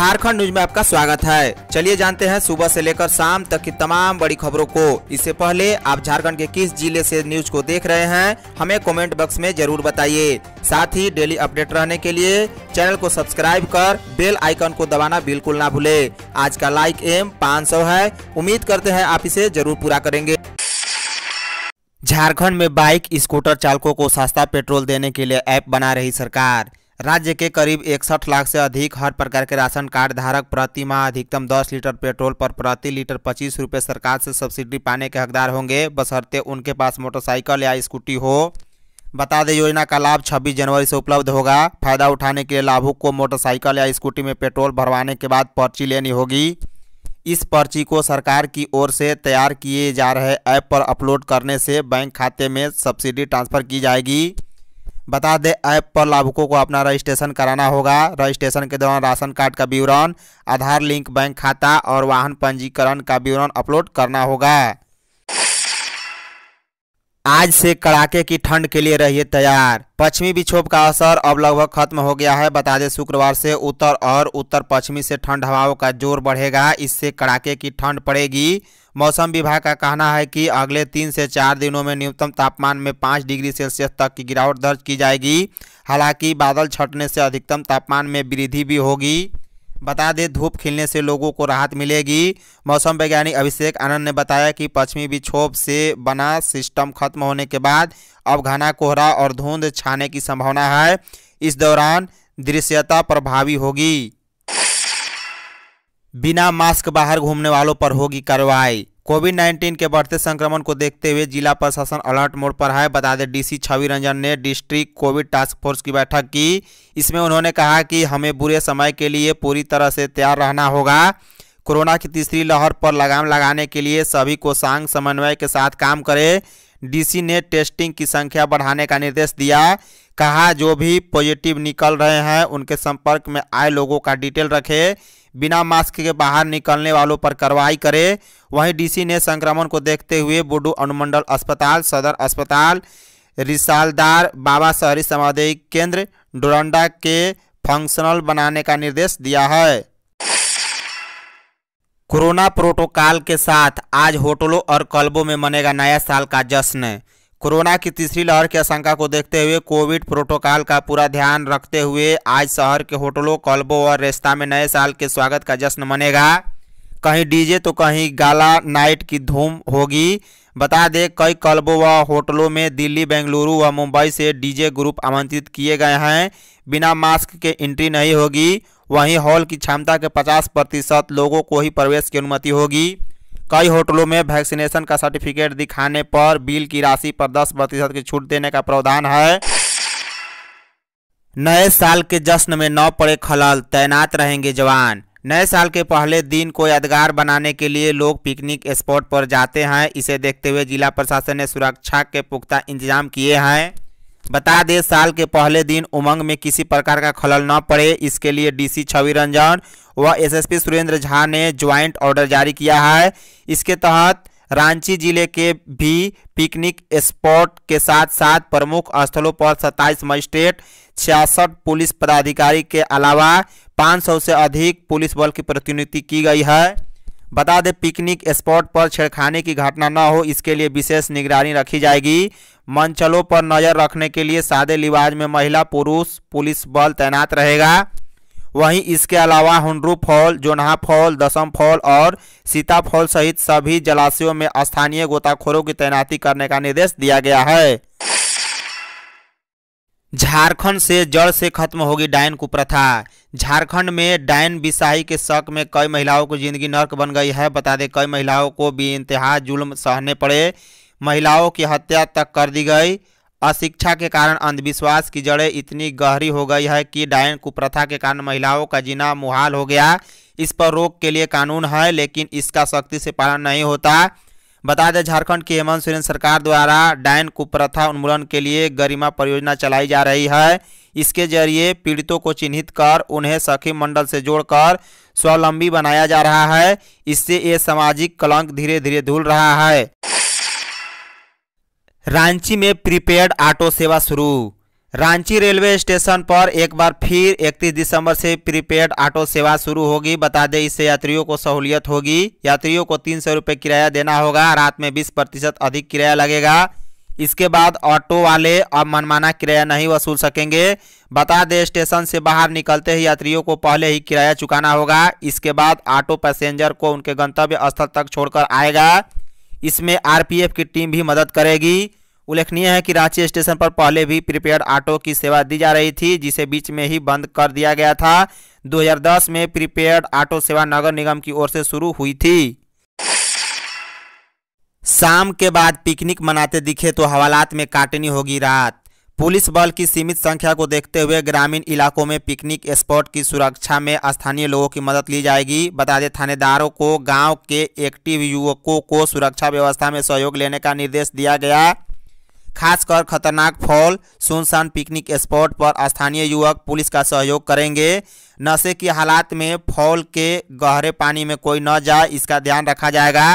Jharkhand news में आपका स्वागत है चलिए जानते हैं सुबह से लेकर शाम तक की तमाम बड़ी खबरों को इससे पहले आप झारखंड के किस जिले से न्यूज को देख रहे हैं हमें कमेंट बॉक्स में जरूर बताइए साथ ही डेली अपडेट रहने के लिए चैनल को सब्सक्राइब कर बेल आइकन को दबाना बिल्कुल ना भूले आज का लाइक एम पाँच है उम्मीद करते हैं आप इसे जरूर पूरा करेंगे झारखंड में बाइक स्कूटर चालकों को सस्ता पेट्रोल देने के लिए ऐप बना रही सरकार राज्य के करीब इकसठ लाख से अधिक हर प्रकार के राशन कार्ड धारक प्रति माह अधिकतम 10 लीटर पेट्रोल पर प्रति लीटर पच्चीस रुपये सरकार से सब्सिडी पाने के हकदार होंगे बसरते उनके पास मोटरसाइकिल या स्कूटी हो बता दें योजना का लाभ 26 जनवरी से उपलब्ध होगा फायदा उठाने के लिए लाभुक को मोटरसाइकिल या स्कूटी में पेट्रोल भरवाने के बाद पर्ची लेनी होगी इस पर्ची को सरकार की ओर से तैयार किए जा रहे ऐप पर अपलोड करने से बैंक खाते में सब्सिडी ट्रांसफ़र की जाएगी बता दें ऐप पर लाभुकों को अपना रजिस्ट्रेशन कराना होगा रजिस्ट्रेशन के दौरान राशन कार्ड का विवरण आधार लिंक बैंक खाता और वाहन पंजीकरण का विवरण अपलोड करना होगा आज से कड़ाके की ठंड के लिए रहिए तैयार पश्चिमी विक्षोभ का असर अब लगभग खत्म हो गया है बता दें शुक्रवार से उत्तर और उत्तर पश्चिमी से ठंड हवाओं का जोर बढ़ेगा इससे कड़ाके की ठंड पड़ेगी मौसम विभाग का कहना है कि अगले तीन से चार दिनों में न्यूनतम तापमान में पाँच डिग्री सेल्सियस तक की गिरावट दर्ज की जाएगी हालांकि बादल छटने से अधिकतम तापमान में वृद्धि भी होगी बता दें धूप खिलने से लोगों को राहत मिलेगी मौसम वैज्ञानिक अभिषेक आनंद ने बताया कि पश्चिमी विक्षोभ से बना सिस्टम खत्म होने के बाद अब घना कोहरा और धुंध छाने की संभावना है इस दौरान दृश्यता प्रभावी होगी बिना मास्क बाहर घूमने वालों पर होगी कार्रवाई कोविड 19 के बढ़ते संक्रमण को देखते हुए जिला प्रशासन अलर्ट मोड पर है बता दें डीसी छवि रंजन ने डिस्ट्रिक्ट कोविड टास्क फोर्स की बैठक की इसमें उन्होंने कहा कि हमें बुरे समय के लिए पूरी तरह से तैयार रहना होगा कोरोना की तीसरी लहर पर लगाम लगाने के लिए सभी को सांग समन्वय के साथ काम करें डीसी ने टेस्टिंग की संख्या बढ़ाने का निर्देश दिया कहा जो भी पॉजिटिव निकल रहे हैं उनके संपर्क में आए लोगों का डिटेल रखें बिना मास्क के बाहर निकलने वालों पर कार्रवाई करे वहीं डीसी ने संक्रमण को देखते हुए बुडू अनुमंडल अस्पताल सदर अस्पताल रिसालदार बाबा शहरी सामुदायिक केंद्र डोरंडा के फंक्शनल बनाने का निर्देश दिया है कोरोना प्रोटोकॉल के साथ आज होटलों और क्लबों में मनेगा नया साल का जश्न कोरोना की तीसरी लहर की आशंका को देखते हुए कोविड प्रोटोकॉल का पूरा ध्यान रखते हुए आज शहर के होटलों कल्बों और रेस्ता में नए साल के स्वागत का जश्न मनेगा कहीं डीजे तो कहीं गाला नाइट की धूम होगी बता दें कई कल्बों व होटलों में दिल्ली बेंगलुरु व मुंबई से डीजे ग्रुप आमंत्रित किए गए हैं बिना मास्क के एंट्री नहीं होगी वहीं हॉल की क्षमता के 50 प्रतिशत लोगों को ही प्रवेश की अनुमति होगी कई होटलों में वैक्सीनेशन का सर्टिफिकेट दिखाने पर बिल की राशि पर दस प्रतिशत की छूट देने का प्रावधान है नए साल के जश्न में न पड़े खलल तैनात रहेंगे जवान नए साल के पहले दिन को यादगार बनाने के लिए लोग पिकनिक स्पॉट पर जाते हैं इसे देखते हुए जिला प्रशासन ने सुरक्षा के पुख्ता इंतजाम किए हैं बता दें साल के पहले दिन उमंग में किसी प्रकार का खलल न पड़े इसके लिए डीसी छवि रंजन व एसएसपी सुरेंद्र झा ने ज्वाइंट ऑर्डर जारी किया है इसके तहत रांची जिले के भी पिकनिक स्पॉट के साथ साथ प्रमुख स्थलों पर 27 मजिस्ट्रेट छियासठ पुलिस पदाधिकारी के अलावा 500 से अधिक पुलिस बल की प्रतिनियुक्ति की गई है बता दें पिकनिक स्पॉट पर छेड़खानी की घटना न हो इसके लिए विशेष निगरानी रखी जाएगी मंचलों पर नज़र रखने के लिए सादे लिबाज में महिला पुरुष पुलिस बल तैनात रहेगा वहीं इसके अलावा Hundru fall Jonha fall Dassam fall और सीता फॉल सहित सभी जलाशयों में स्थानीय गोताखोरों की तैनाती करने का निर्देश दिया गया है झारखंड से जड़ से खत्म होगी डायन कुप्रथा झारखंड में डायन बिसाही के शक में कई महिलाओं को जिंदगी नर्क बन गई है बता दें कई महिलाओं को भी इंतहा जुल्म सहने पड़े महिलाओं की हत्या तक कर दी गई अशिक्षा के कारण अंधविश्वास की जड़ें इतनी गहरी हो गई है कि डायन कुप्रथा के कारण महिलाओं का जीना मुहाल हो गया इस पर रोक के लिए कानून है लेकिन इसका सख्ती से पालन नहीं होता बता दें झारखंड की हेमंत सोरेन सरकार द्वारा डायन कुप्रथा उन्मूलन के लिए गरिमा परियोजना चलाई जा रही है इसके जरिए पीड़ितों को चिन्हित कर उन्हें सखी मंडल से जोड़कर स्वावलंबी बनाया जा रहा है इससे ये सामाजिक कलंक धीरे धीरे धुल रहा है रांची में प्रीपेड ऑटो सेवा शुरू रांची रेलवे स्टेशन पर एक बार फिर 31 दिसंबर से प्रीपेड ऑटो सेवा शुरू होगी बता दें इससे यात्रियों को सहूलियत होगी यात्रियों को तीन सौ रुपये किराया देना होगा रात में 20 प्रतिशत अधिक किराया लगेगा इसके बाद ऑटो वाले अब मनमाना किराया नहीं वसूल सकेंगे बता दें स्टेशन से बाहर निकलते ही यात्रियों को पहले ही किराया चुकाना होगा इसके बाद ऑटो पैसेंजर को उनके गंतव्य स्थल तक छोड़कर आएगा इसमें आर की टीम भी मदद करेगी उल्लेखनीय है कि रांची स्टेशन पर पहले भी प्रीपेड ऑटो की सेवा दी जा रही थी जिसे बीच में ही बंद कर दिया गया था 2010 में प्रीपेड ऑटो सेवा नगर निगम की ओर से शुरू हुई थी शाम के बाद पिकनिक मनाते दिखे तो हवालात में काटनी होगी रात पुलिस बल की सीमित संख्या को देखते हुए ग्रामीण इलाकों में पिकनिक स्पॉट की सुरक्षा में स्थानीय लोगों की मदद ली जाएगी बता दें थानेदारों को गांव के एक्टिव युवकों को सुरक्षा व्यवस्था में सहयोग लेने का निर्देश दिया गया खासकर खतरनाक फॉल सुनसान पिकनिक स्पॉट पर स्थानीय युवक पुलिस का सहयोग करेंगे नशे की हालात में फॉल के गहरे पानी में कोई न जाए इसका ध्यान रखा जाएगा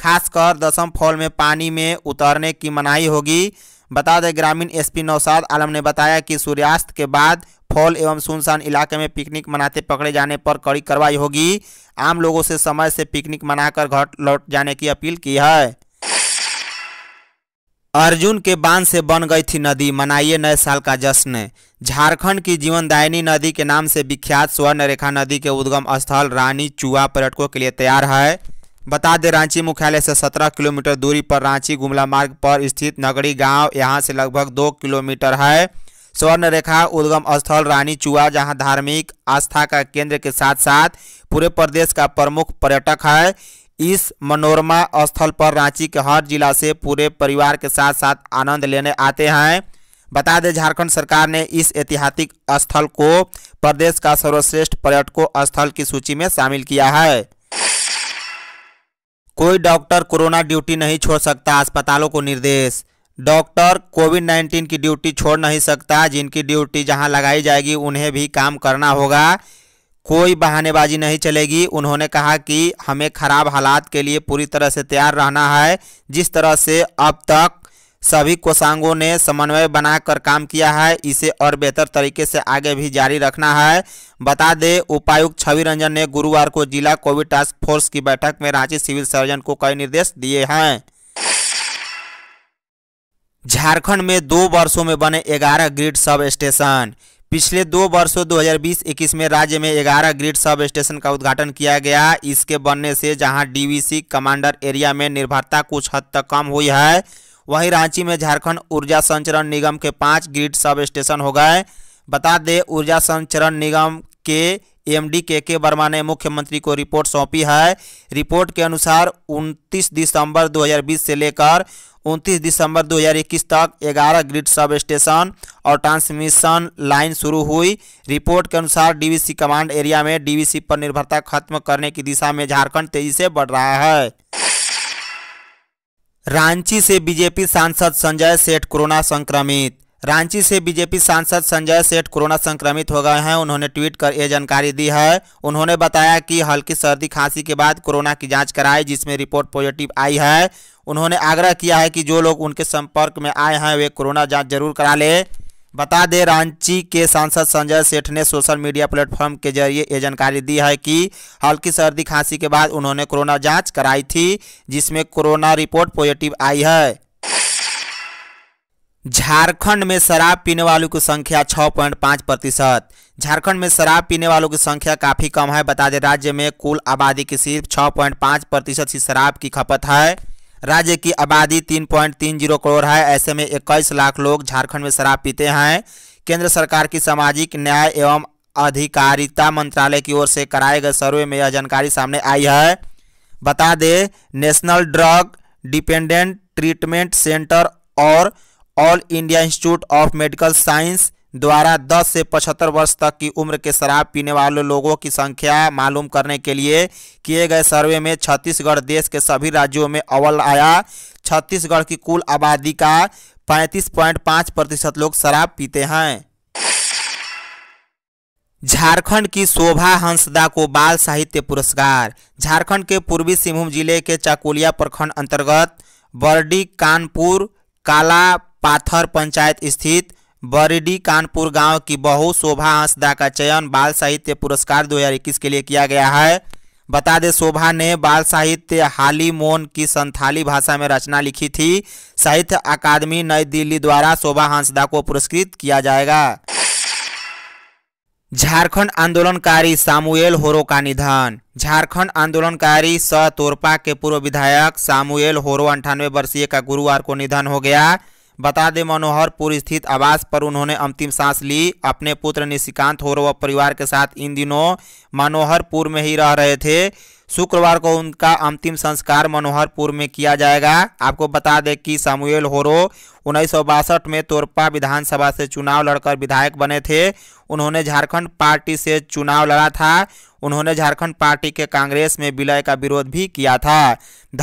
खासकर दसम फॉल में पानी में उतरने की मनाही होगी बता दें ग्रामीण एसपी नौसाद आलम ने बताया कि सूर्यास्त के बाद फॉल एवं सुनसान इलाके में पिकनिक मनाते पकड़े जाने पर कड़ी कार्रवाई होगी आम लोगों से समय से पिकनिक मनाकर घर लौट जाने की अपील की है अर्जुन के बांध से बन गई थी नदी मनाइए नए साल का जश्न झारखंड की जीवनदायिनी नदी के नाम से विख्यात स्वर्ण रेखा नदी के उद्गम स्थल रानी चुआ पर्यटकों के लिए तैयार है बता दें रांची मुख्यालय से 17 किलोमीटर दूरी पर रांची गुमला मार्ग पर स्थित नगरी गांव यहां से लगभग दो किलोमीटर है स्वर्ण रेखा उद्गम स्थल रानी चुआ जहाँ धार्मिक आस्था का केंद्र के साथ साथ पूरे प्रदेश का प्रमुख पर्यटक है इस मनोरमा स्थल पर रांची के हर जिला से पूरे परिवार के साथ साथ आनंद लेने आते हैं बता दें झारखंड सरकार ने इस ऐतिहासिक स्थल को प्रदेश का सर्वश्रेष्ठ पर्यटकों स्थल की सूची में शामिल किया है कोई डॉक्टर कोरोना ड्यूटी नहीं छोड़ सकता अस्पतालों को निर्देश डॉक्टर कोविड 19 की ड्यूटी छोड़ नहीं सकता जिनकी ड्यूटी जहां लगाई जाएगी उन्हें भी काम करना होगा कोई बहानेबाजी नहीं चलेगी उन्होंने कहा कि हमें खराब हालात के लिए पूरी तरह से तैयार रहना है जिस तरह से अब तक सभी कोषांगों ने समन्वय बनाकर काम किया है इसे और बेहतर तरीके से आगे भी जारी रखना है बता दें उपायुक्त छवि रंजन ने गुरुवार को जिला कोविड टास्क फोर्स की बैठक में रांची सिविल सर्जन को कई निर्देश दिए हैं झारखंड में दो वर्षों में बने ग्यारह ग्रिड सब स्टेशन पिछले दो वर्षों 2020-21 में राज्य में 11 ग्रिड सब स्टेशन का उद्घाटन किया गया इसके बनने से जहां डीवीसी कमांडर एरिया में निर्भरता कुछ हद तक कम हुई है वहीं रांची में झारखंड ऊर्जा संचरण निगम के पाँच ग्रिड सब स्टेशन हो गए बता दें ऊर्जा संचरण निगम के एम डी के के वर्मा ने मुख्यमंत्री को रिपोर्ट सौंपी है रिपोर्ट के अनुसार 29 दिसंबर 2020 से लेकर 29 दिसंबर 2021 तक 11 ग्रिड सब स्टेशन और ट्रांसमिशन लाइन शुरू हुई रिपोर्ट के अनुसार डीवीसी कमांड एरिया में डीवीसी पर निर्भरता खत्म करने की दिशा में झारखंड तेजी से बढ़ रहा है रांची से बीजेपी सांसद संजय सेठ कोरोना संक्रमित रांची से बीजेपी सांसद संजय सेठ कोरोना संक्रमित हो गए हैं उन्होंने ट्वीट कर ये जानकारी दी है उन्होंने बताया कि हल्की सर्दी खांसी के बाद कोरोना की जांच कराई जिसमें रिपोर्ट पॉजिटिव आई है उन्होंने आग्रह किया है कि जो लोग उनके संपर्क में आए हैं वे कोरोना जांच जरूर करा लें बता दें रांची के सांसद संजय सेठ ने सोशल मीडिया प्लेटफॉर्म के जरिए ये जानकारी दी है कि हल्की सर्दी खांसी के बाद उन्होंने कोरोना जांच कराई थी जिसमें कोरोना रिपोर्ट पॉजिटिव आई है झारखंड में शराब पीने वालों की संख्या 6.5 प्रतिशत झारखंड में शराब पीने वालों की संख्या काफ़ी कम है बता दें राज्य में कुल आबादी की सिर्फ छः प्रतिशत ही शराब की खपत है राज्य की आबादी 3.30 करोड़ है ऐसे में 21 लाख लोग झारखंड में शराब पीते हैं केंद्र सरकार की सामाजिक न्याय एवं अधिकारिता मंत्रालय की ओर से कराए गए सर्वे में यह जानकारी सामने आई है बता दें national drug dependent treatment centre और all India institute of medical science द्वारा 10 से 75 वर्ष तक की उम्र के शराब पीने वाले लोगों की संख्या मालूम करने के लिए किए गए सर्वे में छत्तीसगढ़ देश के सभी राज्यों में अव्वल आया छत्तीसगढ़ की कुल आबादी का 35.5 प्रतिशत लोग शराब पीते हैं झारखंड की शोभा हंसदा को बाल साहित्य पुरस्कार झारखंड के पूर्वी सिंहभूम जिले के चाकुलिया प्रखंड अंतर्गत बर्डी कानपुर काला पाथर पंचायत स्थित बरिडी कानपुर गांव की बहु शोभा हंसदा का चयन बाल साहित्य पुरस्कार 2021 के लिए किया गया है बता दें शोभा ने बाल साहित्य हाली मोन की संथाली भाषा में रचना लिखी थी साहित्य अकादमी नई दिल्ली द्वारा शोभा हंसदा को पुरस्कृत किया जाएगा झारखंड आंदोलनकारी सामुएल होरो का निधन झारखंड आंदोलनकारी स तोरपा के पूर्व विधायक सामुएल होरो अंठानवे वर्षीय का गुरुवार को निधन हो गया बता दें मनोहरपुर स्थित आवास पर उन्होंने अंतिम सांस ली अपने पुत्र निशिकांत होरो व परिवार के साथ इन दिनों मनोहरपुर में ही रह रहे थे शुक्रवार को उनका अंतिम संस्कार मनोहरपुर में किया जाएगा आपको बता दें कि सामुएल होरो उन्नीस में तोरपा विधानसभा से चुनाव लड़कर विधायक बने थे उन्होंने झारखंड पार्टी से चुनाव लड़ा था उन्होंने झारखंड पार्टी के कांग्रेस में विलय का विरोध भी किया था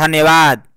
धन्यवाद